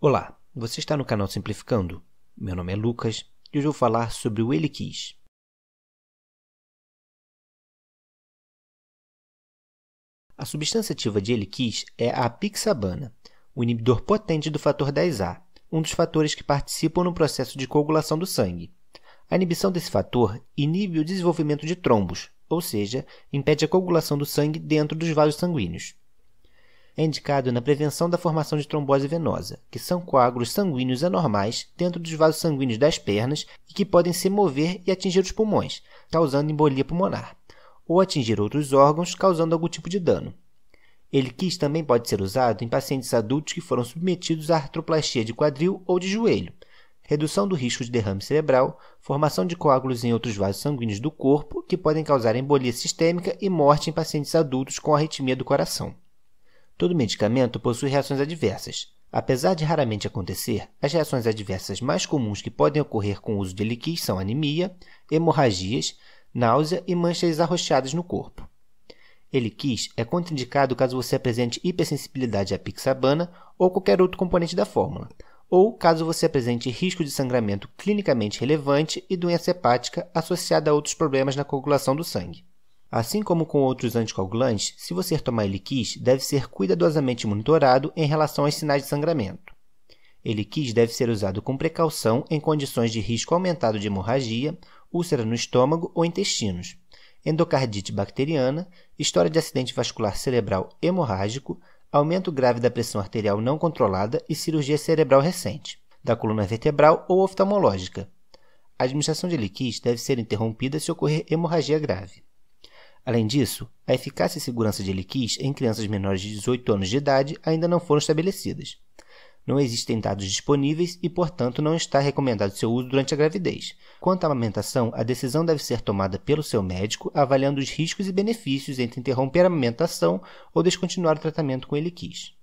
Olá, você está no canal Simplificando? Meu nome é Lucas e hoje vou falar sobre o Ele Quis. A substância ativa de Ele Quis é a apixabana, o inibidor potente do fator 10A, um dos fatores que participam no processo de coagulação do sangue. A inibição desse fator inibe o desenvolvimento de trombos, ou seja, impede a coagulação do sangue dentro dos vasos sanguíneos é indicado na prevenção da formação de trombose venosa, que são coágulos sanguíneos anormais dentro dos vasos sanguíneos das pernas e que podem se mover e atingir os pulmões, causando embolia pulmonar, ou atingir outros órgãos, causando algum tipo de dano. Ele também pode ser usado em pacientes adultos que foram submetidos a artroplastia de quadril ou de joelho, redução do risco de derrame cerebral, formação de coágulos em outros vasos sanguíneos do corpo que podem causar embolia sistêmica e morte em pacientes adultos com arritmia do coração. Todo medicamento possui reações adversas. Apesar de raramente acontecer, as reações adversas mais comuns que podem ocorrer com o uso de liquis são anemia, hemorragias, náusea e manchas arroxeadas no corpo. Eliquis é contraindicado caso você apresente hipersensibilidade à pixabana ou qualquer outro componente da fórmula, ou caso você apresente risco de sangramento clinicamente relevante e doença hepática associada a outros problemas na coagulação do sangue. Assim como com outros anticoagulantes, se você tomar Eliquis, deve ser cuidadosamente monitorado em relação aos sinais de sangramento. Eliquis deve ser usado com precaução em condições de risco aumentado de hemorragia, úlcera no estômago ou intestinos, endocardite bacteriana, história de acidente vascular cerebral hemorrágico, aumento grave da pressão arterial não controlada e cirurgia cerebral recente, da coluna vertebral ou oftalmológica. A administração de Eliquis deve ser interrompida se ocorrer hemorragia grave. Além disso, a eficácia e segurança de Eliquis em crianças menores de 18 anos de idade ainda não foram estabelecidas. Não existem dados disponíveis e, portanto, não está recomendado seu uso durante a gravidez. Quanto à amamentação, a decisão deve ser tomada pelo seu médico, avaliando os riscos e benefícios entre interromper a amamentação ou descontinuar o tratamento com Eliquis.